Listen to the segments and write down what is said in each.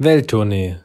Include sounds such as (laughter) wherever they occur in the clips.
Welttournee,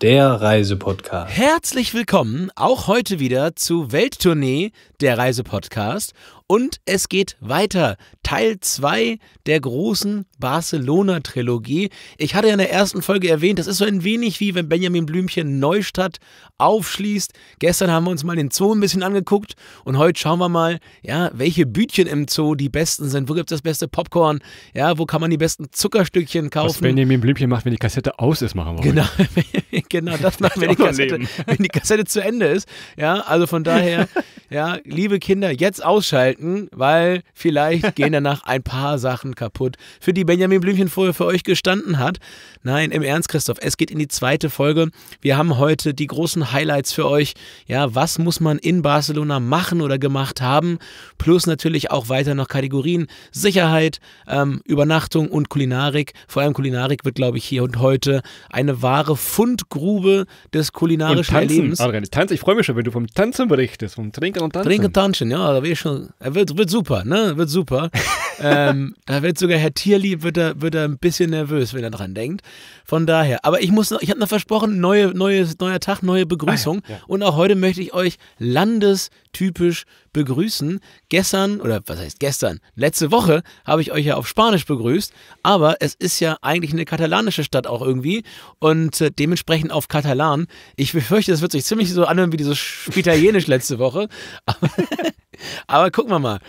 der Reisepodcast. Herzlich willkommen auch heute wieder zu Welttournee, der Reisepodcast. Und es geht weiter. Teil 2 der großen Barcelona-Trilogie. Ich hatte ja in der ersten Folge erwähnt, das ist so ein wenig wie wenn Benjamin Blümchen Neustadt aufschließt. Gestern haben wir uns mal den Zoo ein bisschen angeguckt und heute schauen wir mal, ja, welche Bütchen im Zoo die besten sind. Wo gibt es das beste Popcorn? Ja, wo kann man die besten Zuckerstückchen kaufen? Was Benjamin Blümchen macht, wenn die Kassette aus ist, machen wir Genau, (laughs) genau das (laughs) macht, wenn die, Kassette, wenn die Kassette zu Ende ist. Ja, also von daher, (laughs) ja, liebe Kinder, jetzt ausschalten bedanken, weil vielleicht gehen (laughs) danach ein paar Sachen kaputt, für die Benjamin Blümchen vorher für euch gestanden hat. Nein, im Ernst, Christoph, es geht in die zweite Folge. Wir haben heute die großen Highlights für euch. Ja, was muss man in Barcelona machen oder gemacht haben? Plus natürlich auch weiter noch Kategorien Sicherheit, ähm, Übernachtung und Kulinarik. Vor allem Kulinarik wird, glaube ich, hier und heute eine wahre Fundgrube des kulinarischen und tanzen, Erlebens. Adrian, Tanz, ich freue mich schon, wenn du vom Tanzen berichtest, vom Trinken und Tanzen. Trinken und Tanzen, ja, da will ich schon, da wird, wird super, ne? Wird super. (laughs) ähm, da wird sogar Herr Tierli wird er, wird er ein bisschen nervös, wenn er dran denkt. Von daher. Aber ich muss noch, ich habe noch versprochen, neue, neue, neuer Tag, neue Begrüßung. Ah, ja, ja. Und auch heute möchte ich euch landestypisch begrüßen. Gestern, oder was heißt gestern? Letzte Woche habe ich euch ja auf Spanisch begrüßt, aber es ist ja eigentlich eine katalanische Stadt auch irgendwie und äh, dementsprechend auf Katalan. Ich befürchte, das wird sich ziemlich so anhören wie dieses Spitalienisch letzte Woche. Aber (laughs) (laughs) Aber gucken wir mal.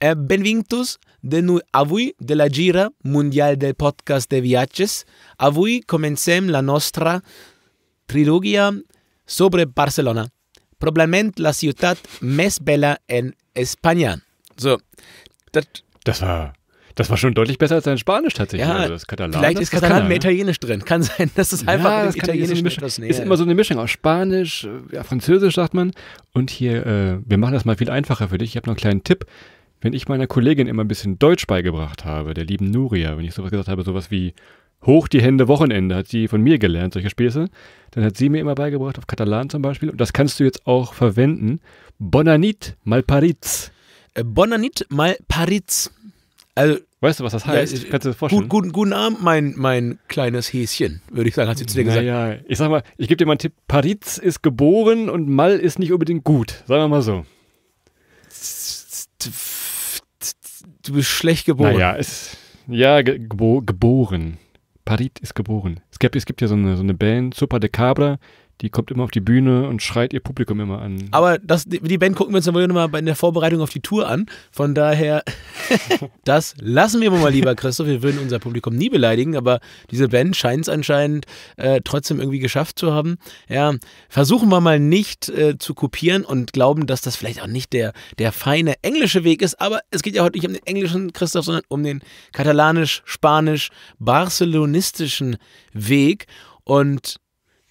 Eh, de nou a de la gira mundial del podcast de viajes. Avui comencem la nostra trilogia sobre Barcelona, probablement la ciutat més bella en Espanya. So, das war das war schon deutlich besser als dein Spanisch tatsächlich. Ja, also das Katalan, vielleicht ist Katalan mehr ne? Italienisch drin. Kann sein, dass es einfach ja, das Italienisch ist. Das Ist immer so eine Mischung aus Spanisch, ja, Französisch sagt man. Und hier, äh, wir machen das mal viel einfacher für dich. Ich habe noch einen kleinen Tipp. Wenn ich meiner Kollegin immer ein bisschen Deutsch beigebracht habe, der lieben Nuria, wenn ich sowas gesagt habe, sowas wie Hoch die Hände Wochenende hat sie von mir gelernt, solche Späße. Dann hat sie mir immer beigebracht, auf Katalan zum Beispiel. Und das kannst du jetzt auch verwenden. Bonanit mal Paris. Äh, Bonanit mal Paris. Also Weißt du, was das heißt? Ja, ich, äh, Kannst du dir vorstellen? Gut, guten, guten Abend, mein, mein kleines Häschen, würde ich sagen, hat sie zu dir gesagt. Ja, naja, ich sag mal, ich gebe dir mal einen Tipp. Paritz ist geboren und Mal ist nicht unbedingt gut. Sagen wir mal so. Du bist schlecht geboren. Naja, es, ja, ge gebo geboren. Parit ist geboren. Es gibt, es gibt ja so eine, so eine Band, Super de Cabra, die kommt immer auf die Bühne und schreit ihr Publikum immer an. Aber das, die Band gucken wir uns dann wohl nochmal in der Vorbereitung auf die Tour an. Von daher, (laughs) das lassen wir mal lieber, Christoph. Wir würden unser Publikum nie beleidigen, aber diese Band scheint es anscheinend äh, trotzdem irgendwie geschafft zu haben. Ja, versuchen wir mal nicht äh, zu kopieren und glauben, dass das vielleicht auch nicht der, der feine englische Weg ist. Aber es geht ja heute nicht um den englischen Christoph, sondern um den katalanisch-spanisch-barcelonistischen Weg. Und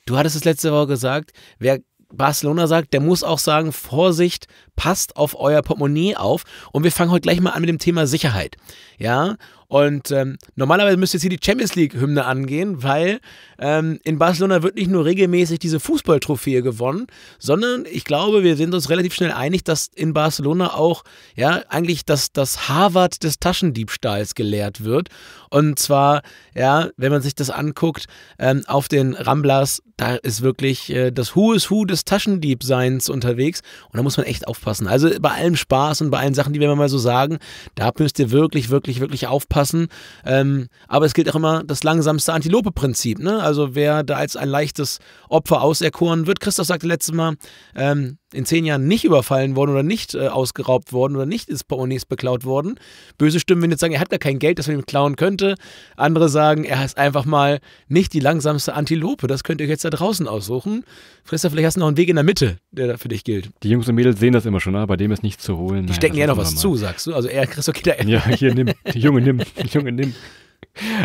Du hattest es letzte Woche gesagt, wer Barcelona sagt, der muss auch sagen, Vorsicht, passt auf euer Portemonnaie auf. Und wir fangen heute gleich mal an mit dem Thema Sicherheit. Ja, und ähm, normalerweise müsste jetzt hier die Champions League-Hymne angehen, weil ähm, in Barcelona wird nicht nur regelmäßig diese Fußballtrophäe gewonnen, sondern ich glaube, wir sind uns relativ schnell einig, dass in Barcelona auch ja eigentlich das, das Harvard des Taschendiebstahls gelehrt wird. Und zwar, ja, wenn man sich das anguckt, ähm, auf den Ramblers, da ist wirklich äh, das Who is Who des Taschendiebseins unterwegs. Und da muss man echt aufpassen. Also bei allem Spaß und bei allen Sachen, die wir mal so sagen, da müsst ihr wirklich, wirklich, wirklich aufpassen. Ähm, aber es gilt auch immer das langsamste Antilope-Prinzip. Ne? Also wer da als ein leichtes Opfer auserkoren wird, Christoph sagte letztes Mal, ähm, in zehn Jahren nicht überfallen worden oder nicht äh, ausgeraubt worden oder nicht ins Portemonnaies beklaut worden. Böse Stimmen würden jetzt sagen, er hat gar kein Geld, das man ihm klauen könnte. Andere sagen, er ist einfach mal nicht die langsamste Antilope. Das könnt ihr jetzt da draußen aussuchen. Frister, vielleicht hast du noch einen Weg in der Mitte, der da für dich gilt. Die Jungs und Mädels sehen das immer schon, aber bei dem ist nichts zu holen. Die Nein, stecken ja noch was zu, sagst du. Also er kriegst du okay, da Ja, hier nimm, die Junge nimm, die Junge nimm.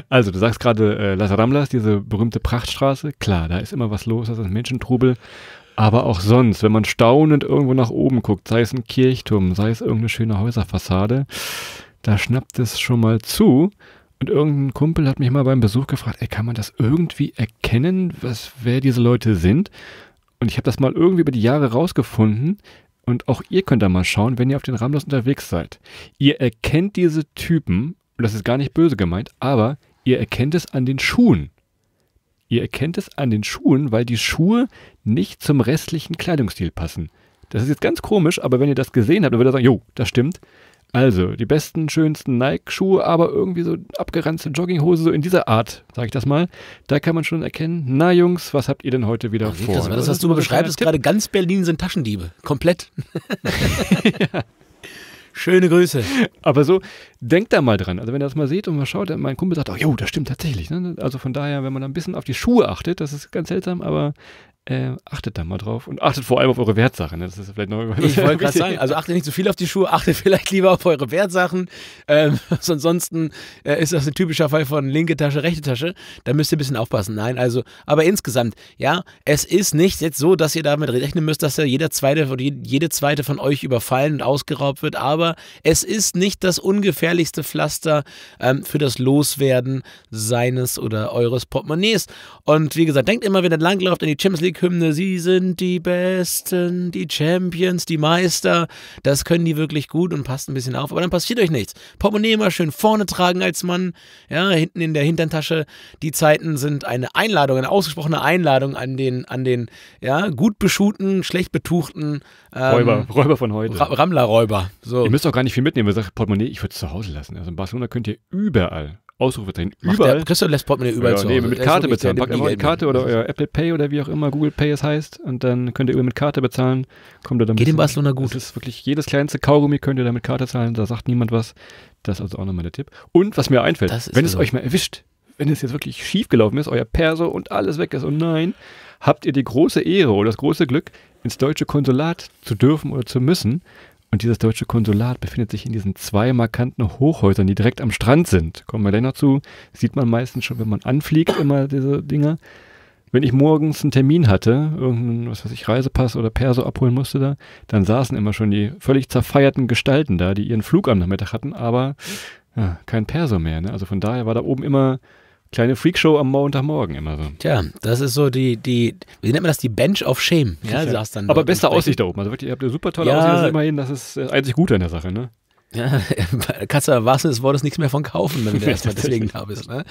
Also, du sagst gerade äh, Las Ramblas, diese berühmte Prachtstraße. Klar, da ist immer was los, das ist ein Menschentrubel. Aber auch sonst, wenn man staunend irgendwo nach oben guckt, sei es ein Kirchturm, sei es irgendeine schöne Häuserfassade, da schnappt es schon mal zu. Und irgendein Kumpel hat mich mal beim Besuch gefragt, ey, kann man das irgendwie erkennen, was, wer diese Leute sind? Und ich habe das mal irgendwie über die Jahre rausgefunden. Und auch ihr könnt da mal schauen, wenn ihr auf den Ramblas unterwegs seid. Ihr erkennt diese Typen, und das ist gar nicht böse gemeint, aber ihr erkennt es an den Schuhen. Ihr erkennt es an den Schuhen, weil die Schuhe nicht zum restlichen Kleidungsstil passen. Das ist jetzt ganz komisch, aber wenn ihr das gesehen habt, dann würdet ihr sagen, jo, das stimmt. Also, die besten, schönsten Nike-Schuhe, aber irgendwie so abgeranzte Jogginghose, so in dieser Art, sag ich das mal. Da kann man schon erkennen, na Jungs, was habt ihr denn heute wieder Ach, vor? Das, das, was du mal beschreibst, gerade ganz Berlin sind Taschendiebe. Komplett. (laughs) (laughs) ja. Schöne Grüße. Aber so, denkt da mal dran. Also wenn ihr das mal seht und mal schaut, mein Kumpel sagt, oh jo, das stimmt tatsächlich. Ne? Also von daher, wenn man da ein bisschen auf die Schuhe achtet, das ist ganz seltsam, aber äh, achtet da mal drauf und achtet vor allem auf eure Wertsachen. Ne? Das ist vielleicht noch Ich wollte gerade sagen, also achtet nicht zu so viel auf die Schuhe, achtet (laughs) vielleicht lieber auf eure Wertsachen. Ähm, (laughs) ansonsten äh, ist das ein typischer Fall von linke Tasche, rechte Tasche. Da müsst ihr ein bisschen aufpassen. Nein, also, aber insgesamt, ja, es ist nicht jetzt so, dass ihr damit rechnen müsst, dass ja jeder zweite oder jede zweite von euch überfallen und ausgeraubt wird, aber es ist nicht das ungefährlichste Pflaster ähm, für das Loswerden seines oder eures Portemonnaies. Und wie gesagt, denkt immer, wenn ihr langlauft in die Champions League, Olympic-Hymne, sie sind die Besten, die Champions, die Meister. Das können die wirklich gut und passt ein bisschen auf. Aber dann passiert euch nichts. Portemonnaie immer schön vorne tragen als Mann, ja, hinten in der Hinterntasche. Die Zeiten sind eine Einladung, eine ausgesprochene Einladung an den, an den ja, gut beschuhten, schlecht betuchten ähm, Räuber, Räuber von heute. Ra Rammlerräuber. So. Ihr müsst auch gar nicht viel mitnehmen, weil sagt Portemonnaie, ich würde es zu Hause lassen. Also in Barcelona könnt ihr überall Ausrufezeichen. Macht überall. Der Christo lässt Portemonnaie überall ja, zu Hause. Nee, mit Karte bezahlen. Packt einfach Karte oder euer Apple Pay oder wie auch immer Google Pay es heißt und dann könnt ihr über mit Karte bezahlen. Kommt ihr damit. Geht in Barcelona gut. Das ist wirklich jedes kleinste Kaugummi könnt ihr damit Karte zahlen. Da sagt niemand was. Das ist also auch nochmal der Tipp. Und was mir einfällt, wenn es also euch mal erwischt, wenn es jetzt wirklich schief gelaufen ist, euer Perso und alles weg ist und nein, habt ihr die große Ehre oder das große Glück, ins deutsche Konsulat zu dürfen oder zu müssen und dieses deutsche Konsulat befindet sich in diesen zwei markanten Hochhäusern, die direkt am Strand sind. Kommen wir gleich noch zu. Sieht man meistens schon, wenn man anfliegt, immer diese Dinger. Wenn ich morgens einen Termin hatte, irgendeinen, was weiß ich, Reisepass oder Perso abholen musste da, dann saßen immer schon die völlig zerfeierten Gestalten da, die ihren Flug am Nachmittag hatten, aber ja, kein Perso mehr. Ne? Also von daher war da oben immer kleine Freakshow am Montagmorgen immer so. Tja, das ist so die, die, wie nennt man das, die Bench of Shame. Ja, ja. Saß dann Aber beste Aussicht da oben. Also wirklich, ihr habt eine super tolle ja. Aussicht. Das ist immerhin, das ist äh, einzig Gute an der Sache, ne? Ja, (laughs) kannst du was des Wortes nichts mehr von kaufen, wenn du erstmal deswegen da bist. Ne?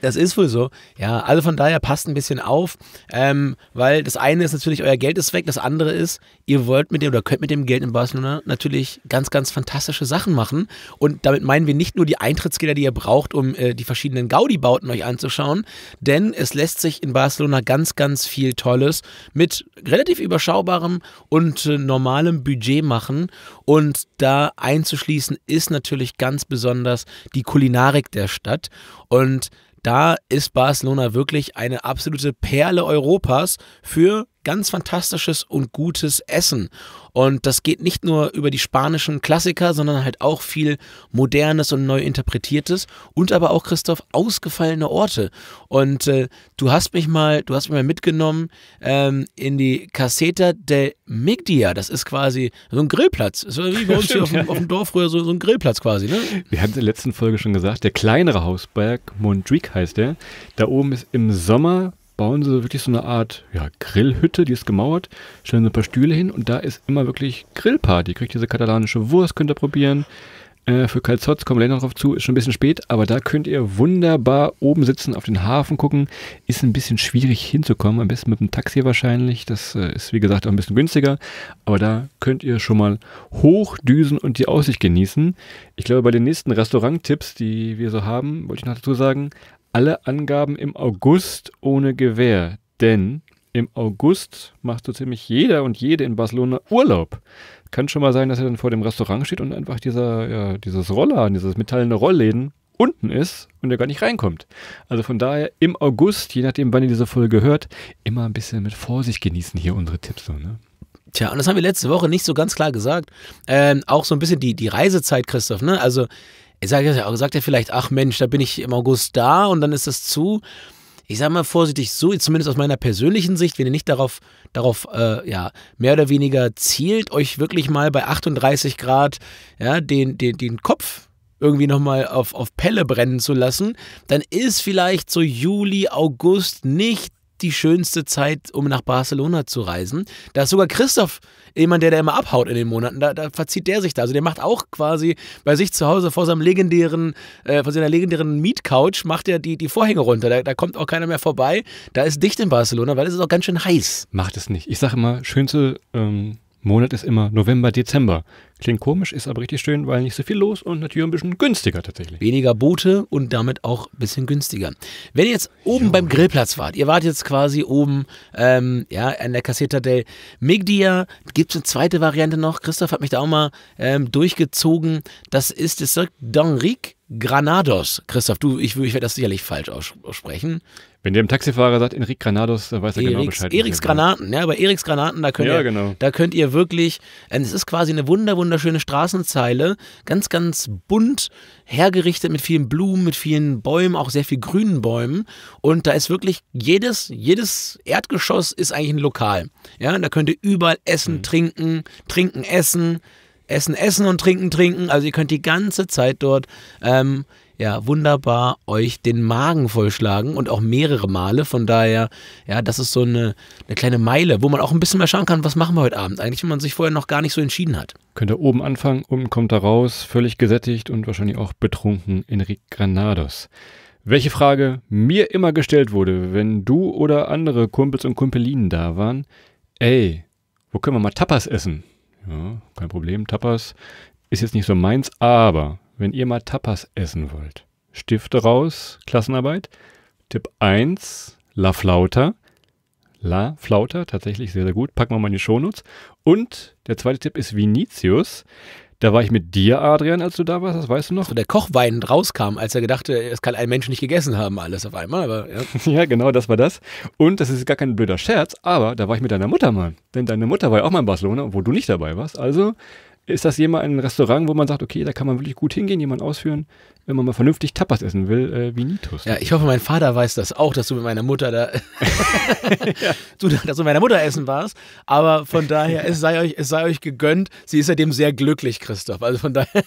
Das ist wohl so. Ja, also von daher passt ein bisschen auf, ähm, weil das eine ist natürlich, euer Geld ist weg, das andere ist, ihr wollt mit dem oder könnt mit dem Geld in Barcelona natürlich ganz, ganz fantastische Sachen machen. Und damit meinen wir nicht nur die Eintrittsgelder, die ihr braucht, um äh, die verschiedenen Gaudi-Bauten euch anzuschauen, denn es lässt sich in Barcelona ganz, ganz viel Tolles mit relativ überschaubarem und äh, normalem Budget machen. Und da einzuschließen ist natürlich ganz besonders die Kulinarik der Stadt. Und da ist Barcelona wirklich eine absolute Perle Europas für ganz fantastisches und gutes Essen. Und das geht nicht nur über die spanischen Klassiker, sondern halt auch viel modernes und neu interpretiertes und aber auch, Christoph, ausgefallene Orte. Und äh, du hast mich mal, du hast mich mal mitgenommen ähm, in die Caseta del Migdia. Das ist quasi so ein Grillplatz. So wie bei uns hier (laughs) auf, dem, auf dem Dorf früher so, so, ein Grillplatz quasi. Ne? Wir haben es in der letzten Folge schon gesagt, der kleinere Hausberg, Mondrique heißt der. Da oben ist im Sommer bauen sie wirklich so eine Art ja, Grillhütte, die ist gemauert, stellen sie ein paar Stühle hin und da ist immer wirklich Grillparty. Kriegt diese katalanische Wurst, könnt ihr probieren. Äh, für Calzots kommen wir noch drauf zu, ist schon ein bisschen spät, aber da könnt ihr wunderbar oben sitzen, auf den Hafen gucken. Ist ein bisschen schwierig hinzukommen, am besten mit dem Taxi wahrscheinlich. Das äh, ist wie gesagt auch ein bisschen günstiger, aber da könnt ihr schon mal hochdüsen und die Aussicht genießen. Ich glaube, bei den nächsten Restauranttipps, die wir so haben, wollte ich noch dazu sagen, alle Angaben im August ohne Gewehr, denn im August macht so ziemlich jeder und jede in Barcelona Urlaub. Kann schon mal sein, dass er dann vor dem Restaurant steht und einfach dieser, ja, dieses Rollladen, dieses metallene Rollläden unten ist und er gar nicht reinkommt. Also von daher im August, je nachdem, wann ihr diese Folge hört, immer ein bisschen mit Vorsicht genießen hier unsere Tipps. So, ne? Tja, und das haben wir letzte Woche nicht so ganz klar gesagt. Ähm, auch so ein bisschen die, die Reisezeit, Christoph. Ne? Also Sagt er, sagt er vielleicht, ach Mensch, da bin ich im August da und dann ist das zu. Ich sage mal vorsichtig, so zumindest aus meiner persönlichen Sicht, wenn ihr nicht darauf, darauf äh, ja, mehr oder weniger zielt, euch wirklich mal bei 38 Grad ja, den, den, den Kopf irgendwie nochmal auf, auf Pelle brennen zu lassen, dann ist vielleicht so Juli, August nicht die schönste Zeit, um nach Barcelona zu reisen. Da ist sogar Christoph jemand, der da immer abhaut in den Monaten. Da, da verzieht der sich da. Also der macht auch quasi bei sich zu Hause vor seinem legendären, äh, vor seiner legendären Mietcouch macht er die, die Vorhänge runter. Da, da, kommt auch keiner mehr vorbei. Da ist dicht in Barcelona, weil es ist auch ganz schön heiß. Macht es nicht. Ich sage immer, schönste ähm, Monat ist immer November, Dezember. Klingt komisch, ist aber richtig schön, weil nicht so viel los und natürlich ein bisschen günstiger tatsächlich. Weniger Boote und damit auch ein bisschen günstiger. Wenn ihr jetzt oben jo. beim Grillplatz wart, ihr wart jetzt quasi oben ähm, ja, an der Caseta del Migdia, gibt es eine zweite Variante noch. Christoph hat mich da auch mal ähm, durchgezogen. Das ist das Cirque d'Enrique Granados. Christoph, du, ich, ich werde das sicherlich falsch aussprechen. Wenn der im Taxifahrer sagt, Enrique Granados, dann weiß er genau Eriks, genau Bescheid. Eriks Granaten, ja, aber Eriks Granaten, da könnt, ja, ihr, genau. da könnt ihr wirklich, ähm, es ist quasi eine wunder, wunderschöne Straßenzeile, ganz, ganz bunt hergerichtet mit vielen Blumen, mit vielen Bäumen, auch sehr viel grünen Bäumen. Und da ist wirklich jedes, jedes Erdgeschoss ist eigentlich ein Lokal. Ja, da könnt ihr überall essen, mhm. trinken, trinken, essen, essen, essen und trinken, trinken. Also ihr könnt die ganze Zeit dort ähm, ja wunderbar euch den Magen vollschlagen und auch mehrere Male. Von daher, ja, das ist so eine, eine kleine Meile, wo man auch ein bisschen mehr schauen kann, was machen wir heute Abend eigentlich, wenn man sich vorher noch gar nicht so entschieden hat. Könnt ihr oben anfangen, unten kommt da raus, völlig gesättigt und wahrscheinlich auch betrunken Enrique Granados. Welche Frage mir immer gestellt wurde, wenn du oder andere Kumpels und Kumpelinen da waren, ey, wo können wir mal Tapas essen? Ja, kein Problem, Tapas ist jetzt nicht so meins, aber wenn ihr mal Tapas essen wollt. Stifte raus, Klassenarbeit. Tipp 1, La Flauta. La Flauta, tatsächlich sehr, sehr gut. Packen wir mal in die Shownotes. Und der zweite Tipp ist Vinicius. Da war ich mit dir, Adrian, als du da warst, das weißt du noch. Also der Koch weinend rauskam, als er gedachte, es kann ein Mensch nicht gegessen haben, alles auf einmal. Aber, ja. (laughs) ja, genau, das war das. Und das ist gar kein blöder Scherz, aber da war ich mit deiner Mutter mal. Denn deine Mutter war ja auch mal in Barcelona, wo du nicht dabei warst. Also ist das jemand ein Restaurant, wo man sagt, okay, da kann man wirklich gut hingehen, jemand ausführen, wenn man mal vernünftig Tapas essen will, äh, wie Nitos? Ja, ich hoffe, mein Vater weiß das auch, dass du mit meiner Mutter da, (laughs) (laughs) ja. du, dass du mit meiner Mutter essen warst. Aber von daher, es sei euch, es sei euch gegönnt. Sie ist seitdem sehr glücklich, Christoph. Also von daher. (laughs)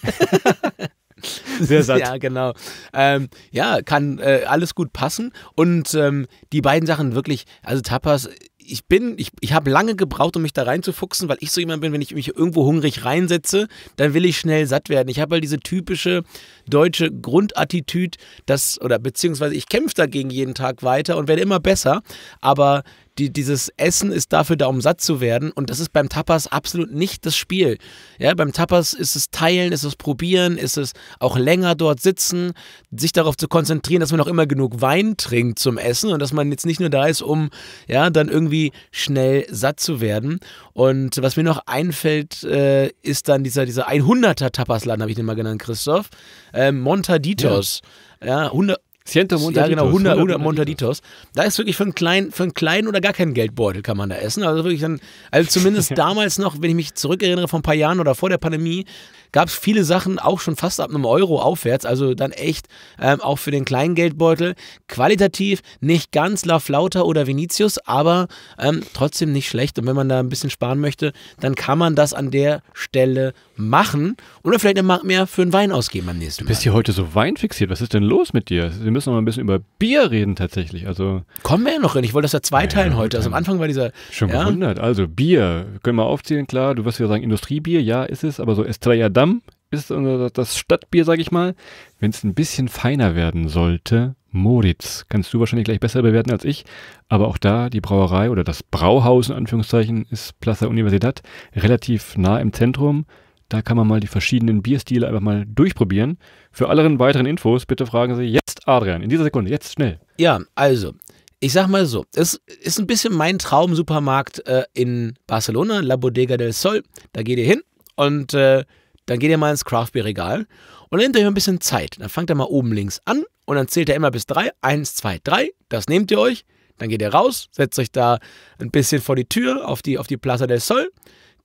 Sehr satt. Ja, genau. Ähm, ja, kann äh, alles gut passen. Und ähm, die beiden Sachen wirklich, also Tapas ich bin, ich, ich habe lange gebraucht, um mich da reinzufuchsen, weil ich so jemand bin, wenn ich mich irgendwo hungrig reinsetze, dann will ich schnell satt werden. Ich habe halt diese typische deutsche Grundattitüde, dass, oder beziehungsweise ich kämpfe dagegen jeden Tag weiter und werde immer besser, aber die, dieses Essen ist dafür da, um satt zu werden. Und das ist beim Tapas absolut nicht das Spiel. Ja, beim Tapas ist es teilen, ist es probieren, ist es auch länger dort sitzen, sich darauf zu konzentrieren, dass man auch immer genug Wein trinkt zum Essen und dass man jetzt nicht nur da ist, um ja, dann irgendwie schnell satt zu werden. Und was mir noch einfällt, äh, ist dann dieser, dieser 100er Tapasladen, habe ich den mal genannt, Christoph. Äh, Montaditos. Ja. Ja, 100, Ciento Montaditos. Ja, genau, 100, 100 Montaditos. Da ist wirklich für einen, kleinen, für einen kleinen oder gar keinen Geldbeutel kann man da essen. Also wirklich dann, also zumindest (laughs) damals noch, wenn ich mich zurückerinnere vor ein paar Jahren oder vor der Pandemie, gab es viele Sachen auch schon fast ab einem Euro aufwärts. Also dann echt ähm, auch für den kleinen Geldbeutel. Qualitativ nicht ganz La Flauta oder Vinicius, aber ähm, trotzdem nicht schlecht. Und wenn man da ein bisschen sparen möchte, dann kann man das an der Stelle machen oder vielleicht eine Markt mehr für einen Wein ausgeben am nächsten Mal. Du bist hier heute so weinfixiert. Was ist denn los mit dir? Wir müssen noch mal ein bisschen über Bier reden tatsächlich. Also Kommen wir ja noch hin. Ich wollte das ja zweiteilen ja, heute. Also am Anfang war dieser... Schon gewundert. Also Bier, können wir aufzählen, klar. Du wirst ja sagen Industriebier. Ja, ist es. Aber so Estrella Damm Amsterdam ist äh, das Stadtbier, sag ich mal. Wenn es ein bisschen feiner werden sollte, Moritz, kannst du wahrscheinlich gleich besser bewerten als ich. Aber auch da die Brauerei oder das Brauhaus in Anführungszeichen ist Plaza Universidad, relativ nah im Zentrum. Da kann man mal die verschiedenen Bierstile einfach mal durchprobieren. Für alle weiteren Infos bitte fragen Sie jetzt Adrian, in dieser Sekunde, jetzt schnell. Ja, also, ich sag mal so, es ist ein bisschen mein Traumsupermarkt äh, in Barcelona, La Bodega del Sol. Da geht ihr hin und äh, dann geht ihr mal ins craftbeer Regal und nehmt euch ein bisschen Zeit. Dann fangt ihr mal oben links an und dann zählt ihr immer bis drei. Eins, zwei, drei. Das nehmt ihr euch. Dann geht ihr raus, setzt euch da ein bisschen vor die Tür, auf die, auf die Plaza del Sol,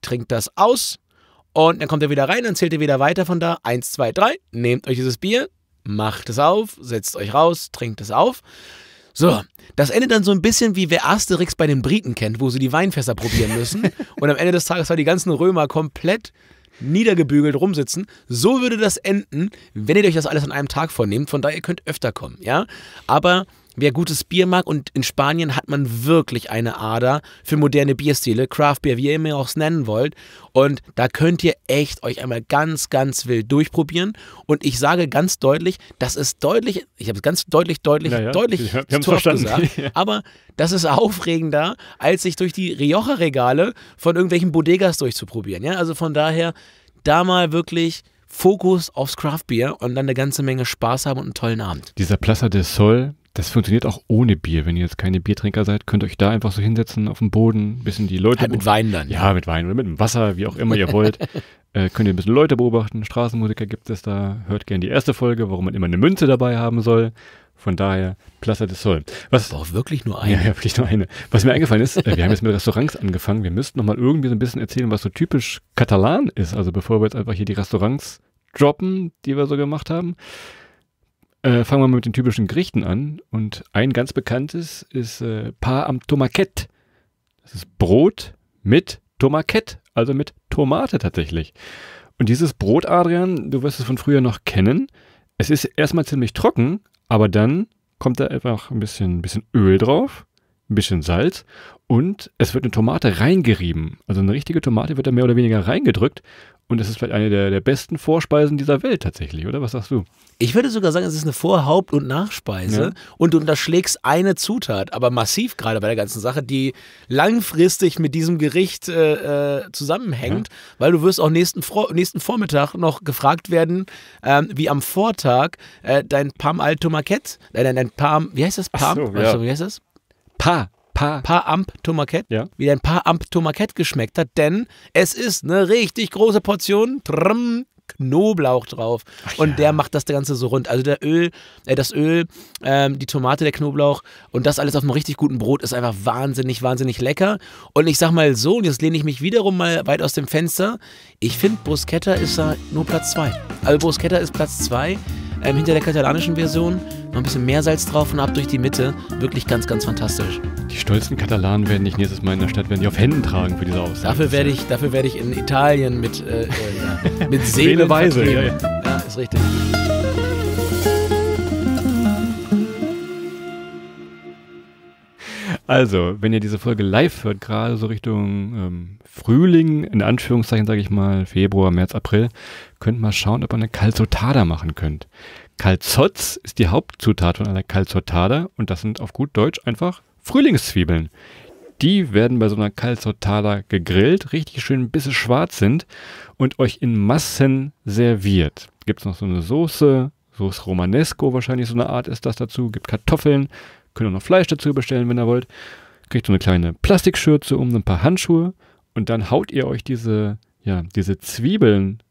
trinkt das aus und dann kommt ihr wieder rein, dann zählt ihr wieder weiter von da. Eins, zwei, drei. Nehmt euch dieses Bier, macht es auf, setzt euch raus, trinkt es auf. So, das endet dann so ein bisschen wie wer Asterix bei den Briten kennt, wo sie die Weinfässer probieren müssen. (laughs) und am Ende des Tages war die ganzen Römer komplett niedergebügelt rumsitzen. So würde das enden, wenn ihr euch das alles an einem Tag vornehmt. Von daher, könnt ihr öfter kommen, ja. Aber Wer gutes Bier mag und in Spanien hat man wirklich eine Ader für moderne Bierstile, Craft Beer, wie ihr immer auch es nennen wollt. Und da könnt ihr echt euch einmal ganz, ganz wild durchprobieren. Und ich sage ganz deutlich, das ist deutlich, ich habe es ganz deutlich, deutlich, ja, ja. deutlich wir, wir verstanden. gesagt, (laughs) aber das ist aufregender, als sich durch die Rioja-Regale von irgendwelchen Bodegas durchzuprobieren. Ja? Also von daher, da mal wirklich Fokus aufs Craft Beer und dann eine ganze Menge Spaß haben und einen tollen Abend. Dieser Plaza del Sol, das funktioniert auch ohne Bier. Wenn ihr jetzt keine Biertrinker seid, könnt ihr euch da einfach so hinsetzen auf dem Boden, ein bisschen die Leute. Halt mit Wein dann. Ja, mit Wein oder mit dem Wasser, wie auch immer ihr wollt. (laughs) äh, könnt ihr ein bisschen Leute beobachten. Straßenmusiker gibt es da. Hört gerne die erste Folge, warum man immer eine Münze dabei haben soll. Von daher, Plaza de Sol. Was, auch wirklich nur eine. Ja, ja, wirklich nur eine. Was mir eingefallen ist, äh, wir haben jetzt mit Restaurants angefangen. Wir müssten nochmal irgendwie so ein bisschen erzählen, was so typisch katalan ist. Also bevor wir jetzt einfach hier die Restaurants droppen, die wir so gemacht haben. Äh, fangen wir mal mit den typischen Gerichten an. Und ein ganz bekanntes ist äh, Pa am Tomaquette. Das ist Brot mit Tomaquette, also mit Tomate tatsächlich. Und dieses Brot, Adrian, du wirst es von früher noch kennen. Es ist erstmal ziemlich trocken, aber dann kommt da einfach ein bisschen, ein bisschen Öl drauf, ein bisschen Salz und es wird eine Tomate reingerieben. Also eine richtige Tomate wird da mehr oder weniger reingedrückt und es ist vielleicht eine der, der besten Vorspeisen dieser Welt tatsächlich, oder? Was sagst du? Ich würde sogar sagen, es ist eine Vorhaupt- und Nachspeise. Ja. Und du unterschlägst eine Zutat, aber massiv gerade bei der ganzen Sache, die langfristig mit diesem Gericht äh, äh zusammenhängt, ja. weil du wirst auch nächsten, nächsten Vormittag noch gefragt werden, ähm, wie am Vortag äh, dein Pam Alto Marquette, äh, dein, Pam, wie heißt das? Pam? so, ja. also, wie heißt das? Pa Paar, Paar Amp Tomaket, ja. wie ein Paar Amp Tomaket geschmeckt hat, denn es ist eine richtig große Portion Trum, Knoblauch drauf. Ach und ja. der macht das Ganze so rund. Also der Öl, äh, das Öl, ähm, die Tomate, der Knoblauch und das alles auf einem richtig guten Brot ist einfach wahnsinnig, wahnsinnig lecker. Und ich sag mal so, und jetzt lehne ich mich wiederum mal weit aus dem Fenster. Ich finde, Bruschetta ist da nur Platz 2. Also Bruschetta ist Platz 2. Ähm, hinter der katalanischen Version noch ein bisschen Meersalz drauf und ab durch die Mitte. Wirklich ganz, ganz fantastisch. Die stolzen Katalanen werden dich nächstes Mal in der Stadt, werden die auf Händen tragen für diese Aussage. Dafür werde ich, dafür ich in Italien mit, äh, äh, (laughs) mit Seele. Seeleweise, ja, ja. ja, ist richtig. Also, wenn ihr diese Folge live hört, gerade so Richtung ähm, Frühling, in Anführungszeichen sage ich mal, Februar, März, April, könnt mal schauen, ob ihr eine Calzotada machen könnt. Calzotz ist die Hauptzutat von einer Calzotada und das sind auf gut Deutsch einfach Frühlingszwiebeln. Die werden bei so einer Calzotada gegrillt, richtig schön ein bisschen schwarz sind und euch in Massen serviert. Gibt es noch so eine Soße, Soße Romanesco wahrscheinlich so eine Art ist das dazu, gibt Kartoffeln, Könnt auch noch Fleisch dazu bestellen, wenn ihr wollt. Kriegt so eine kleine Plastikschürze um, ein paar Handschuhe und dann haut ihr euch diese, ja, diese Zwiebeln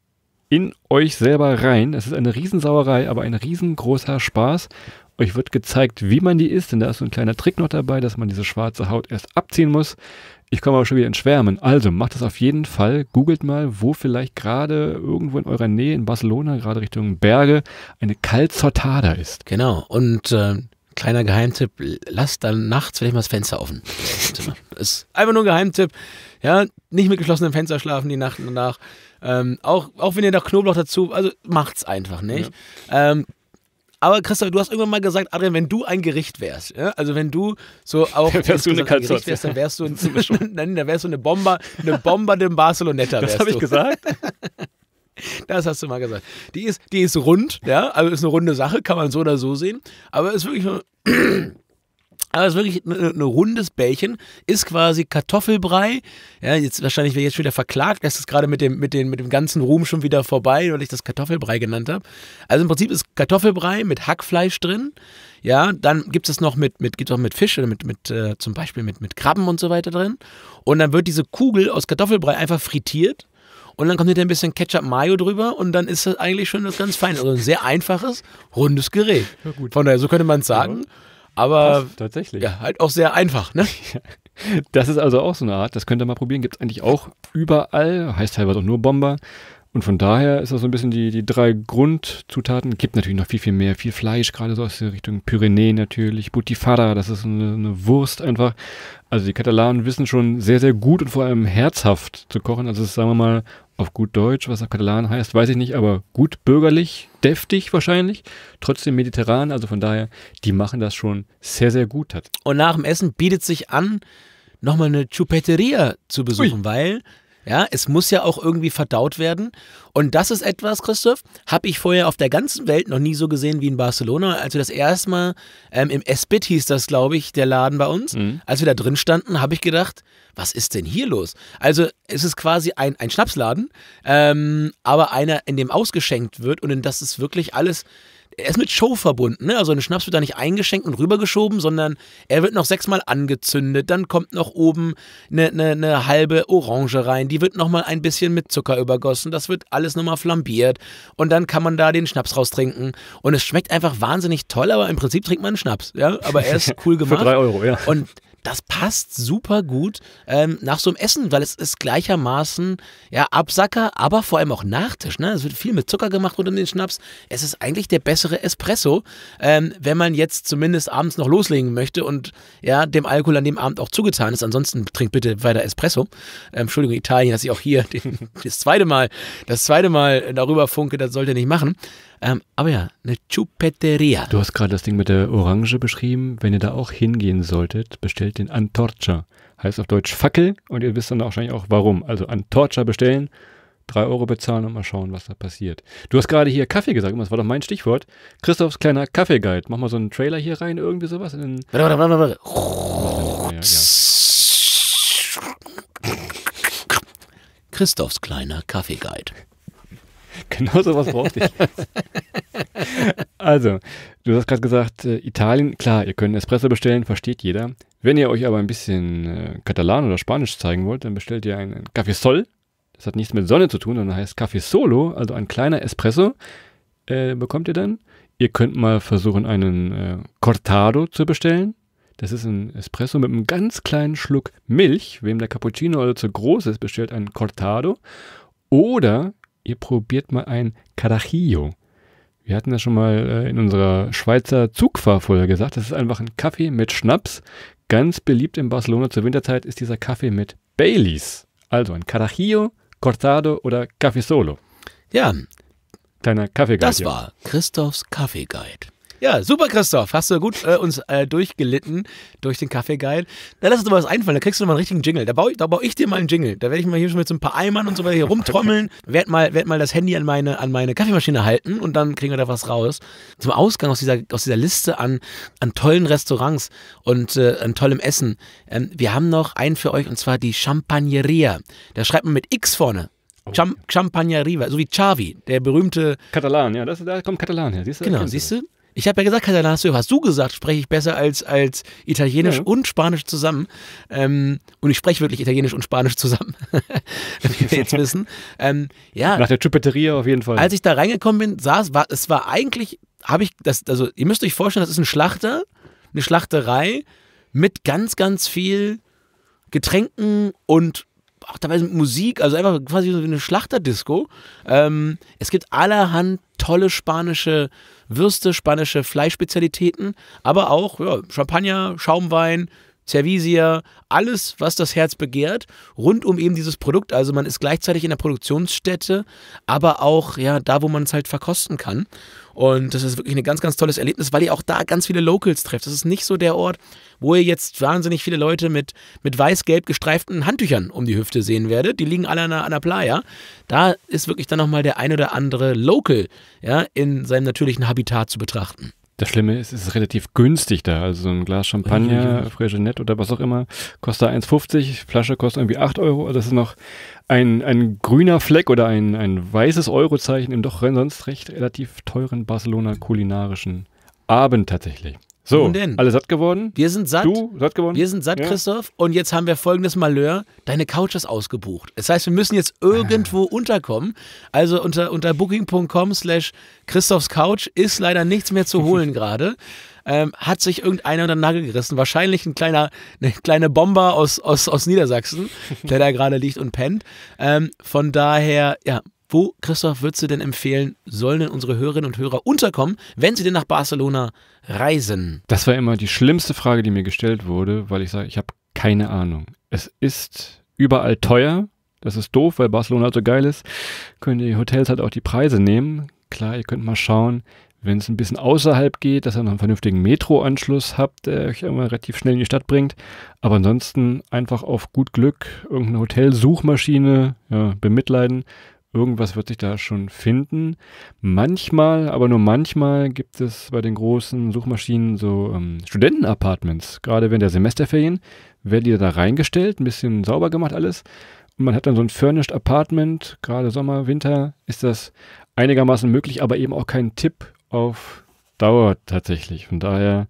in euch selber rein. Es ist eine Riesensauerei, aber ein riesengroßer Spaß. Euch wird gezeigt, wie man die isst, denn da ist so ein kleiner Trick noch dabei, dass man diese schwarze Haut erst abziehen muss. Ich komme aber schon wieder in Schwärmen. Also macht das auf jeden Fall. Googelt mal, wo vielleicht gerade irgendwo in eurer Nähe in Barcelona, gerade Richtung Berge, eine Calzotada ist. Genau. Und äh, kleiner Geheimtipp, lasst dann nachts vielleicht mal das Fenster offen. ist einfach nur ein Geheimtipp. Ja, nicht mit geschlossenem Fenster schlafen die Nacht danach. Ähm, auch, auch wenn ihr noch Knoblauch dazu, also macht's einfach nicht. Ja. Ähm, aber Christoph, du hast irgendwann mal gesagt, Adrian, wenn du ein Gericht wärst, ja? also wenn du so (laughs) auch wärst du gesagt, eine Gericht wärst, dann wärst du ein, (laughs) nein, dann wärst du eine Bomber, eine Bomber dem Barceloneta. Das habe ich gesagt. (laughs) Das hast du mal gesagt. Die ist, die ist rund, ja, also ist eine runde Sache, kann man so oder so sehen. Aber ist wirklich nur, (clears throat) aber ist wirklich ein, ein, rundes Bällchen, ist quasi Kartoffelbrei. Ja, jetzt wahrscheinlich wäre jetzt schon wieder verklagt, das ist gerade mit dem, mit, dem, mit dem ganzen Ruhm schon wieder vorbei, weil ich das Kartoffelbrei genannt habe. Also im Prinzip ist Kartoffelbrei mit Hackfleisch drin. Ja, dann gibt es noch mit, mit, gibt's auch mit Fisch oder mit, mit äh, zum Beispiel mit, mit Krabben und so weiter drin. Und dann wird diese Kugel aus Kartoffelbrei einfach frittiert und dann kommt hier ein bisschen Ketchup Mayo drüber und dann ist das eigentlich schon das ganz fein. Also ein sehr einfaches, rundes Gerät. Ja, Von daher, so könnte man es sagen. Aber Passt, tatsächlich. Ja, halt auch sehr einfach, ne? (laughs) Das ist also auch so eine Art, das könnt ihr mal probieren. Gibt es eigentlich auch überall, heißt teilweise auch nur Bomber. Und von daher ist das so ein bisschen die, die drei Grundzutaten. Gibt natürlich noch viel, viel mehr. Viel Fleisch, gerade so aus der Richtung Pyrenäen natürlich. Butifada, das ist eine, eine, Wurst einfach. Also die Katalanen wissen schon sehr, sehr gut und vor allem herzhaft zu kochen. Also es ist, sagen wir mal, auf gut Deutsch, was auf Katalan heißt, weiß ich nicht, aber gut bürgerlich, deftig wahrscheinlich, trotzdem mediterran, also von daher, die machen das schon sehr, sehr gut. Und nach dem Essen bietet sich an, nochmal eine Chupeteria zu besuchen, Ui. weil ja, es muss ja auch irgendwie verdaut werden. Und das ist etwas, Christoph, habe ich vorher auf der ganzen Welt noch nie so gesehen wie in Barcelona. Als wir das erste Mal ähm, im Espit hieß das, glaube ich, der Laden bei uns, mhm. als wir da drin standen, habe ich gedacht, was ist denn hier los? Also es ist quasi ein, ein Schnapsladen, ähm, aber einer, in dem ausgeschenkt wird und in das ist wirklich alles er ist mit Show verbunden. Ne? Also ein Schnaps wird da nicht eingeschenkt und rübergeschoben, sondern er wird noch sechsmal angezündet. Dann kommt noch oben eine, eine, eine halbe Orange rein. Die wird nochmal ein bisschen mit Zucker übergossen. Das wird alles nochmal flambiert. Und dann kann man da den Schnaps raustrinken. Und es schmeckt einfach wahnsinnig toll, aber im Prinzip trinkt man einen Schnaps. Ja? Aber er ist (laughs) cool gemacht. Für drei Euro, ja. Und das passt super gut ähm, nach so einem Essen, weil es ist gleichermaßen ja Absacker, aber vor allem auch Nachtisch. Ne? Es wird viel mit Zucker gemacht unter den Schnaps. Es ist eigentlich der bessere Espresso, ähm, wenn man jetzt zumindest abends noch loslegen möchte und ja dem Alkohol an dem Abend auch zugetan ist. Ansonsten trinkt bitte weiter Espresso. Ähm, Entschuldigung, Italien, dass ich auch hier (laughs) den, das zweite Mal, das zweite Mal darüber funke, das sollte nicht machen. Ähm, aber ja, eine Chupeteria. Du hast gerade das Ding mit der Orange beschrieben. Wenn ihr da auch hingehen solltet, bestellt den Antorcha. Heißt auf Deutsch Fackel und ihr wisst dann wahrscheinlich auch warum. Also Antorcha bestellen, 3 Euro bezahlen und mal schauen, was da passiert. Du hast gerade hier Kaffee gesagt, das war doch mein Stichwort. Christophs kleiner Kaffeeguide. Mach mal so einen Trailer hier rein, irgendwie sowas. In den warte, warte, warte, warte. Christophs kleiner Kaffeeguide. (laughs) Genau sowas brauchte ich also, du hast gerade gesagt, äh, Italien, klar, ihr könnt Espresso bestellen, versteht jeder. Wenn ihr euch aber ein bisschen äh, Katalan oder Spanisch zeigen wollt, dann bestellt ihr einen Café Sol. Das hat nichts mit Sonne zu tun, sondern heißt Café Solo, also ein kleiner Espresso äh, bekommt ihr dann. Ihr könnt mal versuchen, einen äh, Cortado zu bestellen. Das ist ein Espresso mit einem ganz kleinen Schluck Milch. Wem der Cappuccino also zu groß ist, bestellt einen Cortado. Oder ihr probiert mal ein Carajillo. Wir hatten das schon mal äh, in unserer Schweizer Zugfahrfolge gesagt. Das ist einfach ein Kaffee mit Schnaps. Ganz beliebt in Barcelona zur Winterzeit ist dieser Kaffee mit Baileys. Also ein Carajillo, Cortado oder Café Solo. Ja. Deiner Kaffeeguide. Das war Christophs Kaffeeguide. Ja, super, Christoph. Hast du gut äh, uns äh, durchgelitten durch den Kaffeegeil. Da lass uns mal was einfallen. Da kriegst du mal einen richtigen Jingle. Da baue, ich, da baue ich dir mal einen Jingle. Da werde ich mal hier schon mit so ein paar Eimern und so weiter hier rumtrommeln. (laughs) Werd mal, werd mal das Handy an meine, an meine Kaffeemaschine halten und dann kriegen wir da was raus. Zum Ausgang aus dieser, aus dieser Liste an, an tollen Restaurants und äh, an tollem Essen. Ähm, wir haben noch einen für euch und zwar die Champagneria. Da schreibt man mit X vorne. Oh. Cham Champagneria, so wie Chavi, der berühmte. Katalan, ja, da kommt Katalan her. Siehst du, genau, siehst du? Ich habe ja gesagt, Catalanisch, hast du gesagt, spreche ich besser als, als Italienisch ja. und Spanisch zusammen. Ähm, und ich spreche wirklich Italienisch und Spanisch zusammen, (laughs) wie wir jetzt (laughs) wissen. Ähm, ja, Nach der Chupeteria auf jeden Fall. Als ich da reingekommen bin, saß, war, es war eigentlich, habe ich, das, also ihr müsst euch vorstellen, das ist ein Schlachter, eine Schlachterei mit ganz, ganz viel Getränken und auch dabei Musik, also einfach quasi so wie eine Schlachterdisco. Ähm, es gibt allerhand tolle spanische Würste, spanische Fleischspezialitäten, aber auch ja, Champagner, Schaumwein, Servisia, alles, was das Herz begehrt, rund um eben dieses Produkt. Also man ist gleichzeitig in der Produktionsstätte, aber auch ja da, wo man es halt verkosten kann. Und das ist wirklich ein ganz, ganz tolles Erlebnis, weil ihr auch da ganz viele Locals trefft. Das ist nicht so der Ort, wo ihr jetzt wahnsinnig viele Leute mit, mit weiß-gelb gestreiften Handtüchern um die Hüfte sehen werdet. Die liegen alle an der, an der Playa. Da ist wirklich dann nochmal der ein oder andere Local ja, in seinem natürlichen Habitat zu betrachten. Das Schlimme ist, es ist relativ günstig da. Also ein Glas Champagner, ja, Fraigenet oder was auch immer, kostet 1,50. Flasche kostet irgendwie 8 Euro. Also das ist noch ein, ein grüner Fleck oder ein, ein weißes Eurozeichen im doch sonst recht relativ teuren Barcelona kulinarischen Abend tatsächlich. So, denn? alle satt geworden? Wir sind satt. Du, satt geworden? Wir sind satt, ja. Christoph. Und jetzt haben wir folgendes Malheur. Deine Couch ist ausgebucht. Das heißt, wir müssen jetzt irgendwo ah. unterkommen. Also unter, unter booking.com slash Christophs Couch ist leider nichts mehr zu (laughs) holen gerade. Ähm, hat sich irgendeiner unter den Nagel gerissen. Wahrscheinlich ein kleiner, eine kleine Bomber aus, aus, aus Niedersachsen, der da gerade liegt und pennt. Ähm, von daher, ja, wo, Christoph, würdest du denn empfehlen, sollen denn unsere Hörerinnen und Hörer unterkommen, wenn sie denn nach Barcelona reisen? Das war immer die schlimmste Frage, die mir gestellt wurde, weil ich sage, ich habe keine Ahnung. Es ist überall teuer. Das ist doof, weil Barcelona so geil ist. Können die Hotels halt auch die Preise nehmen. Klar, ihr könnt mal schauen, wenn es ein bisschen außerhalb geht, dass ihr noch einen vernünftigen Metroanschluss habt, der euch immer relativ schnell in die Stadt bringt. Aber ansonsten einfach auf gut Glück irgendeine Hotelsuchmaschine ja, bemitleiden irgendwas wird sich da schon finden. Manchmal, aber nur manchmal gibt es bei den großen Suchmaschinen so ähm, Studentenapartments, gerade während der Semesterferien, werden die da reingestellt, ein bisschen sauber gemacht alles. Und man hat dann so ein Furnished Apartment, gerade Sommer, Winter ist das einigermaßen möglich, aber eben auch kein Tipp auf Dauer tatsächlich. Von daher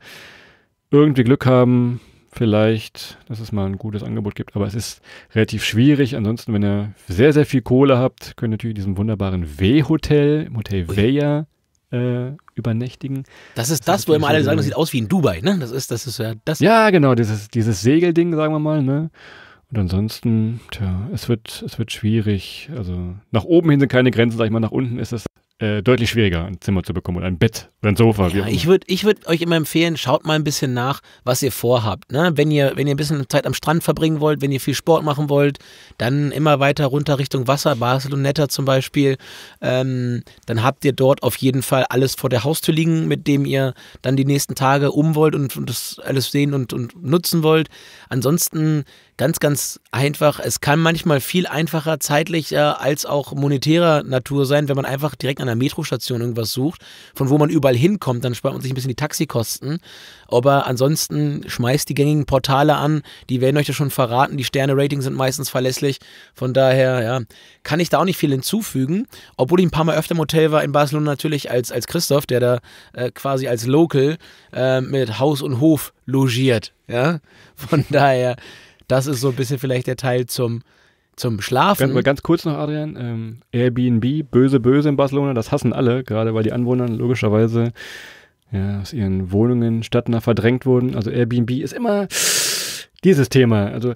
irgendwie Glück haben, vielleicht, dass es mal ein gutes Angebot gibt. Aber es ist relativ schwierig. Ansonsten, wenn ihr sehr, sehr viel Kohle habt, könnt ihr natürlich in diesem wunderbaren W-Hotel, im Hotel Ui. Veja, äh, übernächtigen. Das ist das, das wo immer alle sagen, das sieht aus wie in Dubai, ne? Das ist, das ist ja das. Ja, genau, dieses, dieses Segelding, sagen wir mal, ne? Und ansonsten, tja, es wird, es wird schwierig. Also nach oben hin sind keine Grenzen, sag ich mal, nach unten ist es äh, deutlich schwieriger, ein Zimmer zu bekommen oder ein Bett oder ein Sofa. Ja, ich würde ich würd euch immer empfehlen, schaut mal ein bisschen nach, was ihr vorhabt. Ne? Wenn, ihr, wenn ihr ein bisschen Zeit am Strand verbringen wollt, wenn ihr viel Sport machen wollt, dann immer weiter runter Richtung Wasser, Barceloneta zum Beispiel, ähm, dann habt ihr dort auf jeden Fall alles vor der Haustür liegen, mit dem ihr dann die nächsten Tage um wollt und, und das alles sehen und, und nutzen wollt. Ansonsten ganz, ganz einfach. Es kann manchmal viel einfacher zeitlicher äh, als auch monetärer Natur sein, wenn man einfach direkt an der Metrostation irgendwas sucht, von wo man überall hinkommt, dann spart man sich ein bisschen die Taxikosten. Aber ansonsten schmeißt die gängigen Portale an, die werden euch ja schon verraten, die Sterne-Ratings sind meistens verlässlich. Von daher, ja, kann ich da auch nicht viel hinzufügen, obwohl ich ein paar Mal öfter im Hotel war in Barcelona natürlich als, als Christoph, der da äh, quasi als Local äh, mit Haus und Hof logiert. Ja? Von daher das ist so ein bisschen vielleicht der Teil zum, zum Schlafen. Ganz, ganz kurz noch, Adrian. Ähm, Airbnb, böse, böse in Barcelona, das hassen alle, gerade weil die Anwohner logischerweise ja, aus ihren Wohnungen stattnah verdrängt wurden. Also Airbnb ist immer dieses Thema. Also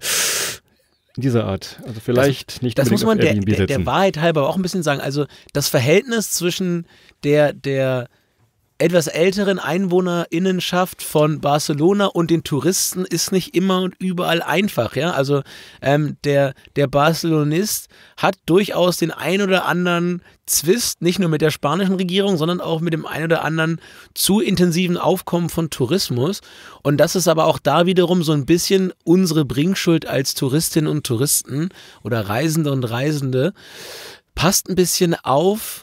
dieser Art. Also vielleicht das, nicht Das muss man der, der, der, Wahrheit halber auch ein bisschen sagen. Also das Verhältnis zwischen der, der etwas älteren EinwohnerInnenschaft von Barcelona und den Touristen ist nicht immer und überall einfach. Ja? Also ähm, der, der Barcelonist hat durchaus den ein oder anderen Zwist, nicht nur mit der spanischen Regierung, sondern auch mit dem ein oder anderen zu intensiven Aufkommen von Tourismus. Und das ist aber auch da wiederum so ein bisschen unsere Bringschuld als Touristinnen und Touristen oder Reisende und Reisende. Passt ein bisschen auf,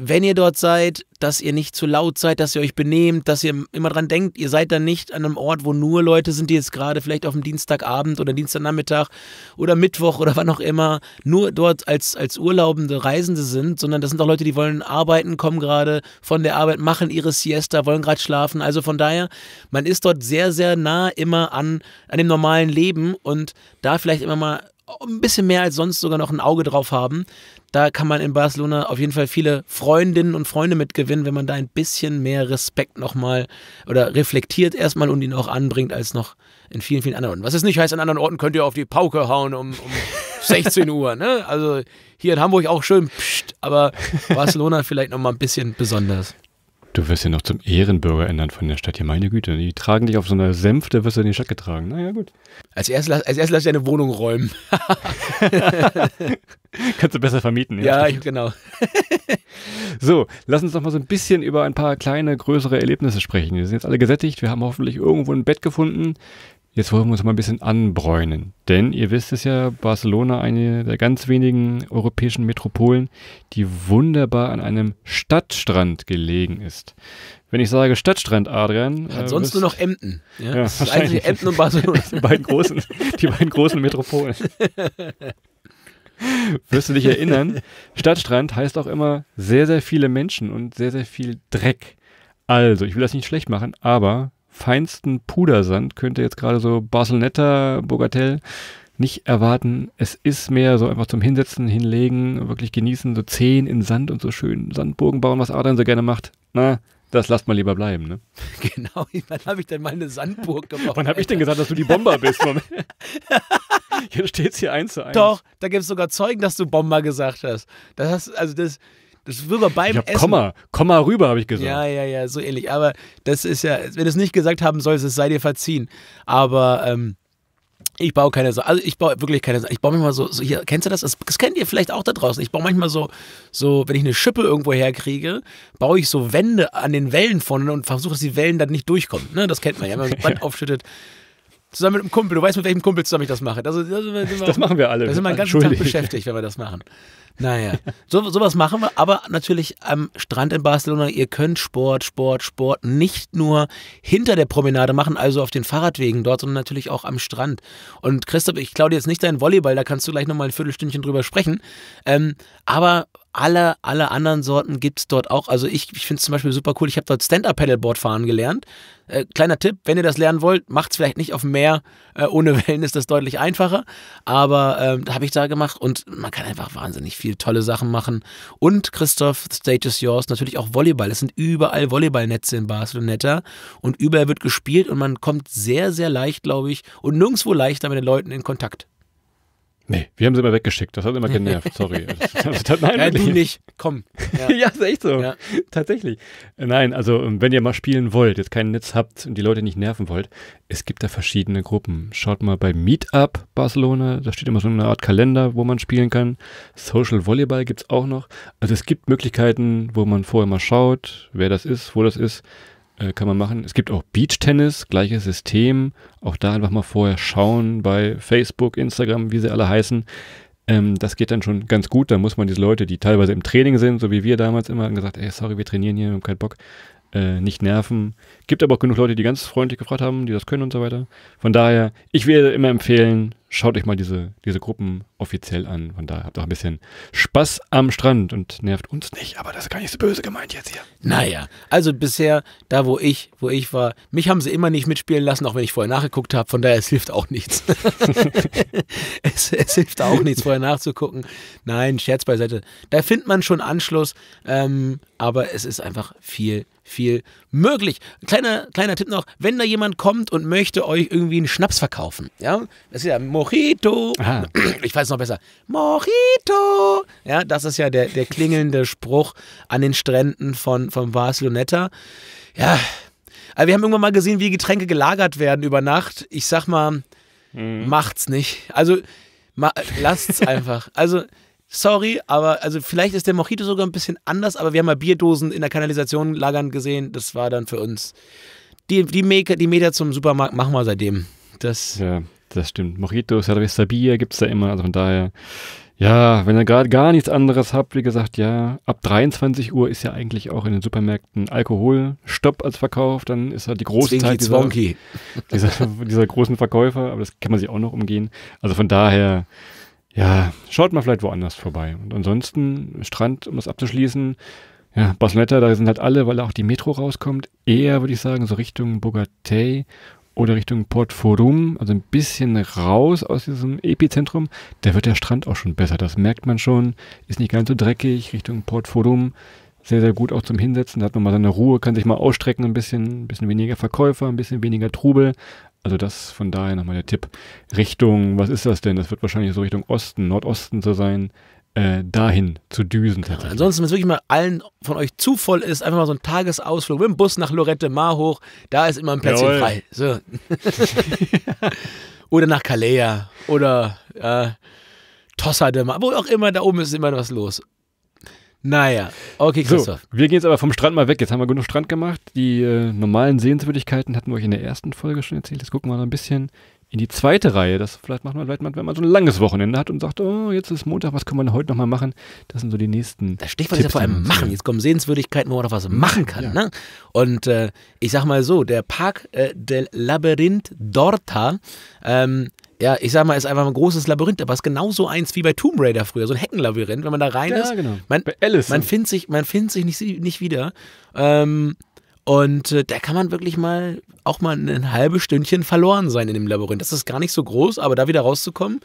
wenn ihr dort seid, dass ihr nicht zu laut seid, dass ihr euch benehmt, dass ihr immer dran denkt, ihr seid dann nicht an einem Ort, wo nur Leute sind, die jetzt gerade vielleicht auf dem Dienstagabend oder Dienstagnachmittag oder Mittwoch oder wann auch immer nur dort als, als urlaubende Reisende sind, sondern das sind auch Leute, die wollen arbeiten, kommen gerade von der Arbeit, machen ihre Siesta, wollen gerade schlafen. Also von daher, man ist dort sehr, sehr nah immer an, an dem normalen Leben und da vielleicht immer mal ein bisschen mehr als sonst sogar noch ein Auge drauf haben. Da kann man in Barcelona auf jeden Fall viele Freundinnen und Freunde mitgewinnen, wenn man da ein bisschen mehr Respekt nochmal oder reflektiert erstmal und ihn auch anbringt als noch in vielen, vielen anderen Orten. Was es nicht heißt, an anderen Orten könnt ihr auf die Pauke hauen um, um 16 (laughs) Uhr. Ne? Also hier in Hamburg auch schön, pst, aber (laughs) Barcelona vielleicht nochmal ein bisschen besonders. Du wirst ja noch zum Ehrenbürger ändern von der Stadt hier. Meine Güte, die tragen dich auf so einer Sänfte, wirst du in die Stadt getragen. Naja, gut. Als erstes als erst lass ich deine Wohnung räumen. (laughs) Kannst du besser vermieten. Ja, ja ich, genau. (laughs) so, lass uns doch mal so ein bisschen über ein paar kleine, größere Erlebnisse sprechen. Wir sind jetzt alle gesättigt. Wir haben hoffentlich irgendwo ein Bett gefunden. Jetzt wollen wir uns mal ein bisschen anbräunen. Denn ihr wisst es ja, Barcelona, eine der ganz wenigen europäischen Metropolen, die wunderbar an einem Stadtstrand gelegen ist. Wenn ich sage Stadtstrand, Adrian. Äh, sonst nur noch Emden. Ja? Ja, das ist eigentlich Emden und Barcelona. (laughs) die, beiden großen, die beiden großen Metropolen. (laughs) wirst du dich erinnern, Stadtstrand heißt auch immer sehr, sehr viele Menschen und sehr, sehr viel Dreck. Also, ich will das nicht schlecht machen, aber feinsten Pudersand, könnte jetzt gerade so Barcelonetta, Bogatell nicht erwarten. Es ist mehr so einfach zum Hinsetzen, hinlegen, wirklich genießen, so Zehen in Sand und so schön Sandburgen bauen, was Adrian so gerne macht. Na, das lasst mal lieber bleiben, ne? (laughs) Genau, wann habe ich denn meine Sandburg gebaut? wann habe ich denn gesagt, dass du die Bomber bist? Jetzt steht es hier eins zu eins. Doch, da gibt es sogar Zeugen, dass du Bomber gesagt hast. Das hast also das, das wird man beim ich hab Essen. Komma, Komma rüber, habe ich gesagt. Ja, ja, ja, so ähnlich. Aber das ist ja, wenn du es nicht gesagt haben sollst, es sei dir verziehen. Aber ähm, ich baue keine Sachen. Also ich baue wirklich keine Sachen. Ich baue manchmal so, so hier, kennst du das? das? das? kennt ihr vielleicht auch da draußen. Ich baue manchmal so, so, wenn ich eine Schippe irgendwo herkriege, baue ich so Wände an den Wellen vorne und versuche, dass die Wellen dann nicht durchkommen. Ne? Das kennt man ja, wenn man so (laughs) Band aufschüttet zusammen mit einem Kumpel. Du weißt, mit welchem Kumpel zusammen ich das mache. Also, das, das, das machen wir alle. Da sind wir den ganzen Tag beschäftigt, wenn wir das machen. Naja, so, sowas machen wir, aber natürlich am Strand in Barcelona. Ihr könnt Sport, Sport, Sport nicht nur hinter der Promenade machen, also auf den Fahrradwegen dort, sondern natürlich auch am Strand. Und Christoph, ich klaue dir jetzt nicht deinen Volleyball, da kannst du gleich nochmal ein Viertelstündchen drüber sprechen. Ähm, aber alle, alle anderen Sorten gibt es dort auch. Also ich, ich finde es zum Beispiel super cool. Ich habe dort Stand-Up-Paddleboard fahren gelernt. Äh, kleiner Tipp, wenn ihr das lernen wollt, macht es vielleicht nicht auf dem Meer. Äh, ohne (laughs) Wellen ist das deutlich einfacher. Aber da ähm, habe ich da gemacht und man kann einfach wahnsinnig viele tolle Sachen machen. Und Christoph, Stage is yours, natürlich auch Volleyball. Es sind überall Volleyballnetze in Barceloneta und überall wird gespielt und man kommt sehr, sehr leicht, glaube ich, und nirgendwo leichter mit den Leuten in Kontakt. Nee, wir haben sie immer weggeschickt. Das hat immer genervt. (laughs) Sorry. nein, ja, du nicht. Komm. (laughs) Ja, ja ist echt so. Ja. Tatsächlich. Nein, also wenn ihr mal spielen wollt, jetzt kein Netz habt und die Leute nicht nerven wollt, es gibt da verschiedene Gruppen. Schaut mal bei Meetup Barcelona. Da steht immer so eine Art Kalender, wo man spielen kann. Social Volleyball gibt's auch noch. Also es gibt Möglichkeiten, wo man vorher mal schaut, wer das ist, wo das ist äh, kann man machen. Es gibt auch Beach-Tennis, gleiches System. Auch da einfach mal vorher schauen bei Facebook, Instagram, wie sie alle heißen. Ähm, das geht dann schon ganz gut. Da muss man diese Leute, die teilweise im Training sind, so wie wir damals immer, haben gesagt, ey, sorry, wir trainieren hier, wir haben keinen Bock, äh, nicht nerven. Gibt aber auch genug Leute, die ganz freundlich gefragt haben, die das können und so weiter. Von daher, ich würde immer empfehlen, schaut euch mal diese, diese Gruppen offiziell an. Von daher habt auch ein bisschen Spaß am Strand und nervt uns nicht. Aber das ist gar nicht so böse gemeint jetzt hier. Naja, also bisher, da wo ich, wo ich war, mich haben sie immer nicht mitspielen lassen, auch wenn ich vorher nachgeguckt habe. Von daher, es hilft auch nichts. (laughs) (laughs) es, es, hilft auch nichts, vorher nachzugucken. Nein, Scherz beiseite. Da findet man schon Anschluss. Ähm, aber es ist einfach viel viel möglich. Kleiner, kleiner Tipp noch, wenn da jemand kommt und möchte euch irgendwie einen Schnaps verkaufen, ja, das ist ja Mojito. Aha. Ich weiß noch besser. Mojito. Ja, das ist ja der, der klingelnde Spruch an den Stränden von, von Barceloneta. Ja, aber wir haben irgendwann mal gesehen, wie Getränke gelagert werden über Nacht. Ich sag mal, mhm. macht's nicht. Also ma, lasst's einfach. Also sorry, aber also vielleicht ist der Mojito sogar ein bisschen anders, aber wir haben mal Bierdosen in der Kanalisation lagern gesehen. Das war dann für uns. Die, die, Meter, die Meter zum Supermarkt machen wir seitdem. Das ja. Das stimmt. Mojito, Cerveza, Bier gibt es da immer. Also von daher, ja, wenn ihr gerade gar nichts anderes habt, wie gesagt, ja, ab 23 Uhr ist ja eigentlich auch in den Supermärkten Alkoholstopp als Verkauf. Dann ist halt die große Zwinky, Zeit dieser, (laughs) dieser, dieser großen Verkäufer. Aber das kann man sich auch noch umgehen. Also von daher, ja, schaut mal vielleicht woanders vorbei. Und ansonsten, Strand, um das abzuschließen, ja, Barcelona, da sind halt alle, weil auch die Metro rauskommt, eher, würde ich sagen, so Richtung Bogatay oder Richtung Port Forum, also ein bisschen raus aus diesem Epizentrum, da wird der Strand auch schon besser. Das merkt man schon. Ist nicht ganz so dreckig. Richtung Port Forum sehr, sehr gut auch zum Hinsetzen. Da hat man mal seine Ruhe, kann sich mal ausstrecken ein bisschen, ein bisschen weniger Verkäufer, ein bisschen weniger Trubel. Also das von daher nochmal der Tipp Richtung, was ist das denn? Das wird wahrscheinlich so Richtung Osten, Nordosten zu sein. Äh, dahin zu düsen. Ja, ansonsten, wenn es wirklich mal allen von euch zu voll ist, einfach mal so ein Tagesausflug mit dem Bus nach Lorette Mar hoch, da ist immer ein Plätzchen Jawohl. frei. So. (laughs) oder nach Calais oder äh, Tossa de Mar, wo auch immer, da oben ist immer was los. Naja, okay, Christoph. So, wir gehen jetzt aber vom Strand mal weg. Jetzt haben wir genug Strand gemacht. Die äh, normalen Sehenswürdigkeiten hatten wir euch in der ersten Folge schon erzählt. Jetzt gucken wir noch ein bisschen in die zweite Reihe. Das vielleicht macht man vielleicht mal, wenn man so ein langes Wochenende hat und sagt, oh, jetzt ist Montag, was kann man heute nochmal machen? Das sind so die nächsten. Das Stichwort ist ja vor allem machen. Jetzt kommen Sehenswürdigkeiten, wo man noch was machen kann. Ja. Ne? Und äh, ich sag mal so, der Park äh, del Labyrinth d'Orta, ähm, ja, ich sag mal, ist einfach ein großes Labyrinth, aber es ist genauso eins wie bei Tomb Raider früher, so ein Heckenlabyrinth, wenn man da rein ja, ist. Genau. Man, bei Alice. Man findet sich, man sich nicht, nicht wieder. Ähm, und äh, da kann man wirklich mal auch mal ein halbes Stündchen verloren sein in dem Labyrinth. Das ist gar nicht so groß, aber da wieder rauszukommen,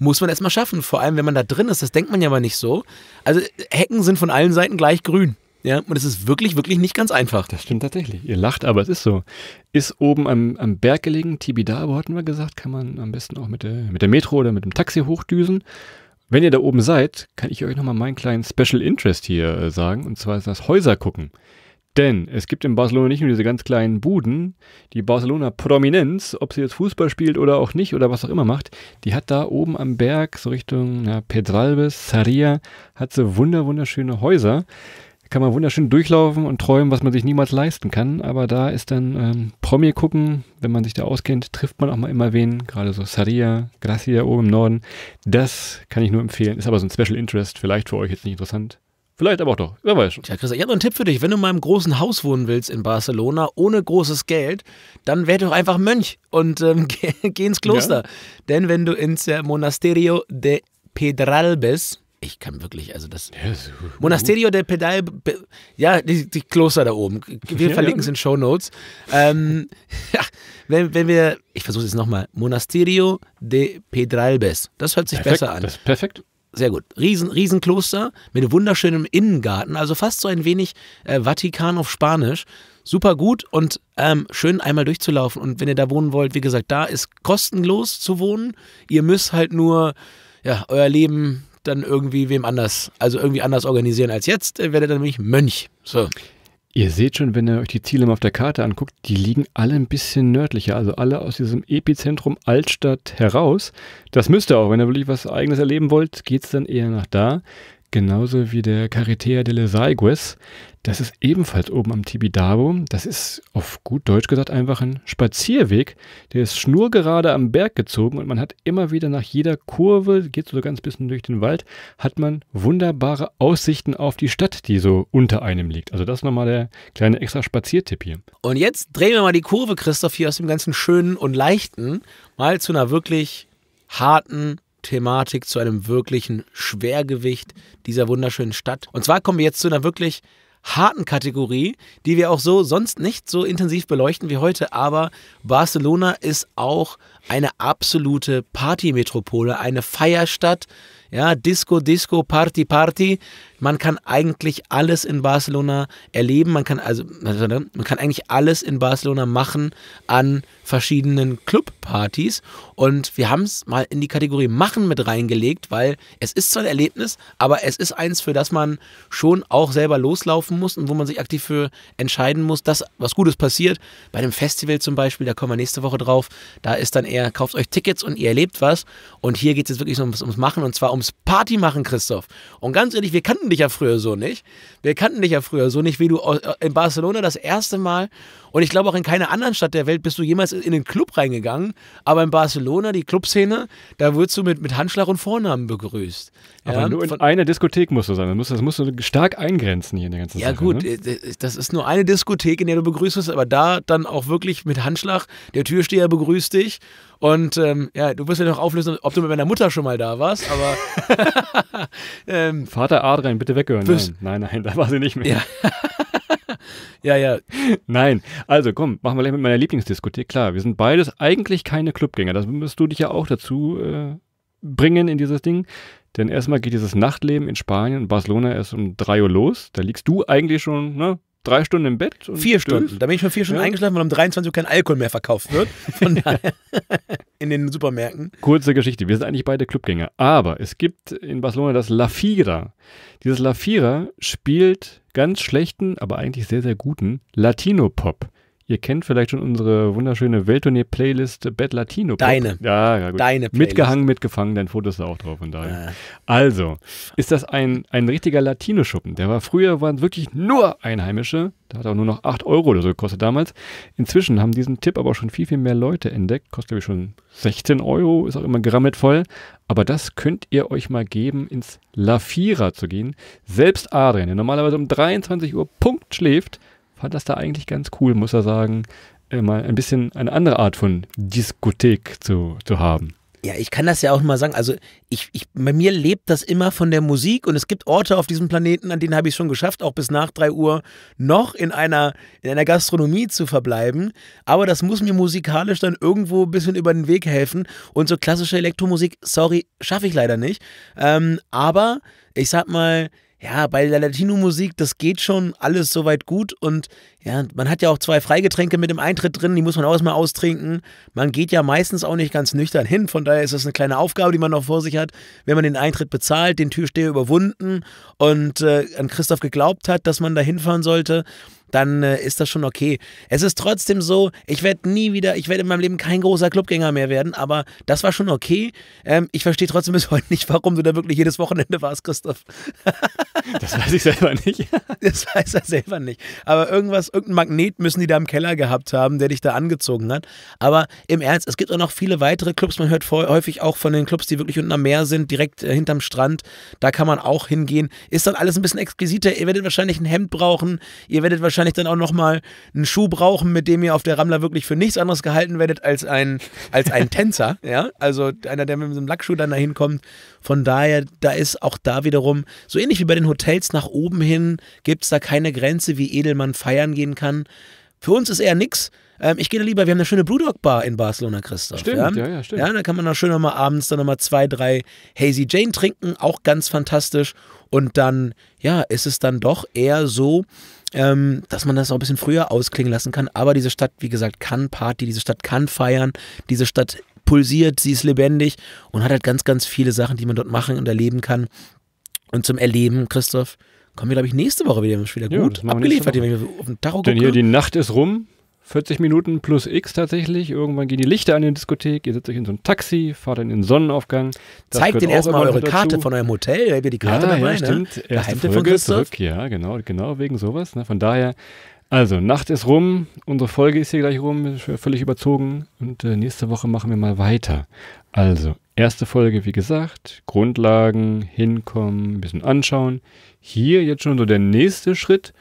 muss man erstmal schaffen. Vor allem, wenn man da drin ist, das denkt man ja mal nicht so. Also Hecken sind von allen Seiten gleich grün. Ja, und es ist wirklich, wirklich nicht ganz einfach. Das stimmt tatsächlich. Ihr lacht, aber es ist so. Ist oben am, am Berg gelegen, Tibidabo hatten wir gesagt, kann man am besten auch mit der, mit der Metro oder mit dem Taxi hochdüsen. Wenn ihr da oben seid, kann ich euch nochmal meinen kleinen Special Interest hier äh, sagen. Und zwar ist das Häuser gucken. Denn es gibt in Barcelona nicht nur diese ganz kleinen Buden, die Barcelona Prominenz, ob sie jetzt Fußball spielt oder auch nicht oder was auch immer macht, die hat da oben am Berg, so Richtung ja, Pedralbes, Sarria, hat sie wunder, wunderschöne Häuser. Da kann man wunderschön durchlaufen und träumen, was man sich niemals leisten kann. Aber da ist dann ähm, Promi gucken, wenn man sich da auskennt, trifft man auch mal immer wen, gerade so Sarria, Gracia oben im Norden. Das kann ich nur empfehlen, ist aber so ein Special Interest, vielleicht für euch jetzt nicht interessant. Vielleicht aber auch doch. Wer weiß schon. Tja, Chris, ich habe noch einen Tipp für dich. Wenn du in meinem großen Haus wohnen willst in Barcelona, ohne großes Geld, dann werde doch einfach Mönch und ähm, (laughs) geh, geh, ins Kloster. Ja. Denn wenn du ins äh, Monasterio de Pedralbes, ich kann wirklich, also das. Yes. Monasterio de Pedal. Ja, die, die, Kloster da oben. (laughs) Wir ja, verlinken es in Show Notes. Ähm, (laughs) ja, wenn, wenn wir. Ich versuche es jetzt nochmal. Monasterio de Pedralbes. Das hört sich perfekt. besser an. Das ist perfekt. Sehr gut. Riesen, Riesenkloster mit wunderschönem Innengarten, also fast so ein wenig äh, Vatikan auf Spanisch. Super gut und ähm, schön einmal durchzulaufen. Und wenn ihr da wohnen wollt, wie gesagt, da ist kostenlos zu wohnen. Ihr müsst halt nur ja, euer Leben dann irgendwie wem anders, also irgendwie anders organisieren als jetzt, werdet ihr nämlich Mönch. So. Ihr seht schon, wenn ihr euch die Ziele mal auf der Karte anguckt, die liegen alle ein bisschen nördlicher, also alle aus diesem Epizentrum Altstadt heraus. Das müsst ihr auch, wenn ihr wirklich was Eigenes erleben wollt, geht es dann eher nach da genauso wie der Carretea de Lesagües. Das ist ebenfalls oben am Tibidabo. Das ist auf gut Deutsch gesagt einfach ein Spazierweg. Der ist schnurgerade am Berg gezogen und man hat immer wieder nach jeder Kurve, geht so ganz bisschen durch den Wald, hat man wunderbare Aussichten auf die Stadt, die so unter einem liegt. Also das nochmal der kleine extra Spaziertipp hier. Und jetzt drehen wir mal die Kurve, Christoph, hier aus dem ganzen Schönen und Leichten mal zu einer wirklich harten Thematik zu einem wirklichen Schwergewicht dieser wunderschönen Stadt. Und zwar kommen wir jetzt zu einer wirklich harten Kategorie, die wir auch so sonst nicht so intensiv beleuchten wie heute, aber Barcelona ist auch eine absolute Partymetropole, eine Feierstadt. Ja, Disco, Disco, Party, Party man kann eigentlich alles in Barcelona erleben. Man kann also man kann eigentlich alles in Barcelona machen an verschiedenen Clubpartys. Und wir haben es mal in die Kategorie Machen mit reingelegt, weil es ist zwar ein Erlebnis, aber es ist eins, für das man schon auch selber loslaufen muss und wo man sich aktiv für entscheiden muss, dass was Gutes passiert. Bei einem Festival zum Beispiel, da kommen wir nächste Woche drauf, da ist dann eher, kauft euch Tickets und ihr erlebt was. Und hier geht es jetzt wirklich ums, ums Machen und zwar ums Party machen, Christoph. Und ganz ehrlich, wir kannten kannten dich ja früher so nicht. Wir kannten dich ja früher so nicht, wie du äh, in Barcelona das erste Mal und ich glaube auch in keiner anderen Stadt der Welt bist du jemals in den Club reingegangen. Aber in Barcelona, die Clubszene, da wurdest du mit, mit Handschlag und Vornamen begrüßt. Aber ja, nur in von, einer Diskothek musst du sein. Das musst, das musst du stark eingrenzen hier in der ganzen ja, Sache. Ja, gut, ne? Äh, äh, das ist nur eine Diskothek, in der du begrüßt wirst, aber da dann auch wirklich mit Handschlag. Der Türsteher begrüßt dich und ähm, ja, du wirst ja noch auflösen, ob du mit meiner Mutter schon mal da warst, aber. (laughs) ähm, Vater Adrian, bitte weghören. Nein, nein, nein, da war sie nicht mehr. Ja. (laughs) ja, ja. (laughs) Nein, also komm, machen wir gleich mit meiner Lieblingsdiskothek. Klar, wir sind beides eigentlich keine Clubgänger. Das müsstest du dich ja auch dazu äh, bringen in dieses Ding. Denn erstmal geht dieses Nachtleben in Spanien, Barcelona erst um 3 Uhr los. Da liegst du eigentlich schon, ne? drei Stunden im Bett. vier Stunden. Stunden. Da bin ich schon vier Stunden ja. eingeschlafen, weil um 23 Uhr kein Alkohol mehr verkauft wird. Von (laughs) daher in den Supermärkten. Kurze Geschichte. Wir sind eigentlich beide Clubgänger. Aber es gibt in Barcelona das La Fira. Dieses La Fira spielt ganz schlechten, aber eigentlich sehr, sehr guten Latino-Pop. Ihr kennt vielleicht schon unsere wunderschöne Welttournee-Playlist Bad Latino. -Pop. Deine. Ja, ja, gut. Deine Playlist. Mitgehangen, mitgefangen, dein Foto ist da auch drauf und daher. Ah. Ja. Also, ist das ein, ein richtiger Latino-Schuppen? Der war früher, waren wirklich nur Einheimische. Da hat auch nur noch 8 Euro oder so gekostet damals. Inzwischen haben diesen Tipp aber schon viel, viel mehr Leute entdeckt. Kostet, glaube ich, schon 16 Euro, ist auch immer gerammelt voll. Aber das könnt ihr euch mal geben, ins La Fira zu gehen. Selbst Adrian, der normalerweise um 23 Uhr Punkt schläft, fand das da eigentlich ganz cool, muss er sagen, äh, mal ein bisschen eine andere Art von Diskothek zu, zu haben. Ja, ich kann das ja auch mal sagen. Also ich, ich, bei mir lebt das immer von der Musik und es gibt Orte auf diesem Planeten, an denen habe ich schon geschafft, auch bis nach 3 Uhr noch in einer, in einer Gastronomie zu verbleiben. Aber das muss mir musikalisch dann irgendwo ein bisschen über den Weg helfen. Und so klassische Elektromusik, sorry, schaffe ich leider nicht. Ähm, aber ich sag mal, ja, bei der Latino-Musik, das geht schon alles soweit gut. Und ja, man hat ja auch zwei Freigetränke mit dem Eintritt drin, die muss man auch erstmal austrinken. Man geht ja meistens auch nicht ganz nüchtern hin. Von daher ist das eine kleine Aufgabe, die man noch vor sich hat, wenn man den Eintritt bezahlt, den Türsteher überwunden und äh, an Christoph geglaubt hat, dass man da hinfahren sollte dann äh, ist das schon okay. Es ist trotzdem so, ich werde nie wieder, ich werde in meinem Leben kein großer Clubgänger mehr werden, aber das war schon okay. Ähm, ich verstehe trotzdem (laughs) bis heute nicht, warum du da wirklich jedes Wochenende warst, Christoph. (laughs) das weiß ich selber nicht. (laughs) das weiß er selber nicht. Aber irgendwas, irgendein Magnet müssen die da im Keller gehabt haben, der dich da angezogen hat. Aber im Ernst, es gibt auch noch viele weitere Clubs. Man hört vor, häufig auch von den Clubs, die wirklich unten am Meer sind, direkt äh, hinterm Strand. Da kann man auch hingehen. Ist dann alles ein bisschen exquisiter. Ihr werdet wahrscheinlich ein Hemd brauchen. Ihr werdet wahrscheinlich wahrscheinlich dann auch nochmal einen Schuh brauchen, mit dem ihr auf der Rammler wirklich für nichts anderes gehalten werdet als ein, als ein (laughs) Tänzer. Ja? Also einer, der mit so einem Lackschuh dann dahin kommt. Von daher, da ist auch da wiederum, so ähnlich wie bei den Hotels nach oben hin, gibt es da keine Grenze, wie Edelmann feiern gehen kann. Für uns ist eher nichts. Ähm, ich gehe da lieber, wir haben eine schöne Blue Dog Bar in Barcelona, Christoph. Stimmt, ja, ja, ja stimmt. Ja, da kann man auch schön nochmal abends dann nochmal zwei, drei Hazy Jane trinken, auch ganz fantastisch. Und dann, ja, ist es dann doch eher so, ähm, dass man das auch ein bisschen früher ausklingen lassen kann. Aber diese Stadt, wie gesagt, kann Party, diese Stadt kann feiern, diese Stadt pulsiert, sie ist lebendig und hat halt ganz, ganz viele Sachen, die man dort machen und erleben kann. Und zum Erleben, Christoph, kommen wir, glaube ich, nächste Woche wieder. Wieder ja, gut abgeliefert, wenn wir auf den Tacho gucke. Denn hier die Nacht ist rum. 40 Minuten plus X tatsächlich. Irgendwann gehen die Lichter an in der Diskothek. Ihr setzt euch in so ein Taxi, fahrt dann in den Sonnenaufgang. Das Zeigt denen erstmal eure dazu. Karte von eurem Hotel. Habt die Karte ja, dabei? Ja, ne? stimmt. Ne? Erste Folge von zurück. Ja, genau, genau wegen sowas. Ne? Von daher, also Nacht ist rum. Unsere Folge ist hier gleich rum. Völlig überzogen. Und äh, nächste Woche machen wir mal weiter. Also, erste Folge, wie gesagt. Grundlagen, hinkommen, ein bisschen anschauen. Hier jetzt schon so der nächste Schritt.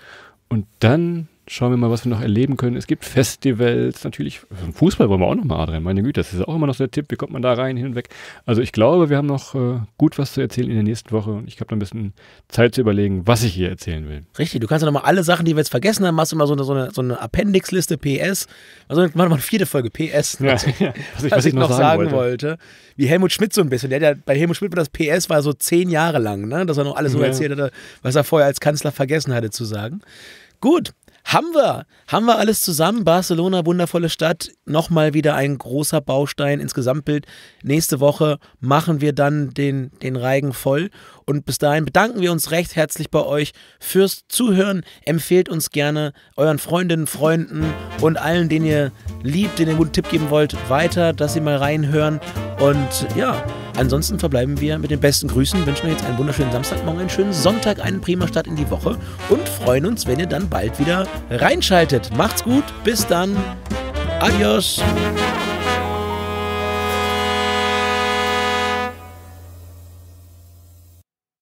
Und dann Schauen wir mal, was wir noch erleben können. Es gibt Festivals, natürlich. Fußball wollen wir auch noch mal rein. Meine Güte, das ist auch immer noch so der Tipp. Wie kommt man da rein, hin und weg? Also ich glaube, wir haben noch äh, gut was zu erzählen in der nächsten Woche. Und ich habe noch ein bisschen Zeit zu überlegen, was ich hier erzählen will. Richtig, du kannst ja nochmal alle Sachen, die wir jetzt vergessen haben, machst du mal so eine, so eine, so eine appendix PS. Also machen wir eine vierte Folge PS. Ja, also, ja. Was, ich, was, was, ich, noch sagen, wollte. wollte. Wie Helmut Schmidt so ein bisschen. Der, der, bei Helmut Schmidt war das PS war so zehn Jahre lang, ne? dass er noch alles ja. so erzählt hatte, was er vorher als Kanzler vergessen hatte zu sagen. Gut, haben wir, haben wir alles zusammen. Barcelona, wundervolle Stadt nochmal wieder ein großer Baustein ins Gesamtbild. Nächste Woche machen wir dann den, den Reigen voll. Und bis dahin bedanken wir uns recht herzlich bei euch fürs Zuhören. Empfehlt uns gerne euren Freundinnen, Freunden und allen, denen ihr liebt, denen ihr einen guten Tipp geben wollt, weiter, dass sie mal reinhören. Und ja, ansonsten verbleiben wir mit den besten Grüßen, wünschen wir jetzt einen wunderschönen Samstagmorgen, einen schönen Sonntag, einen prima Start in die Woche und freuen uns, wenn ihr dann bald wieder reinschaltet. Macht's gut, bis dann. Adiós.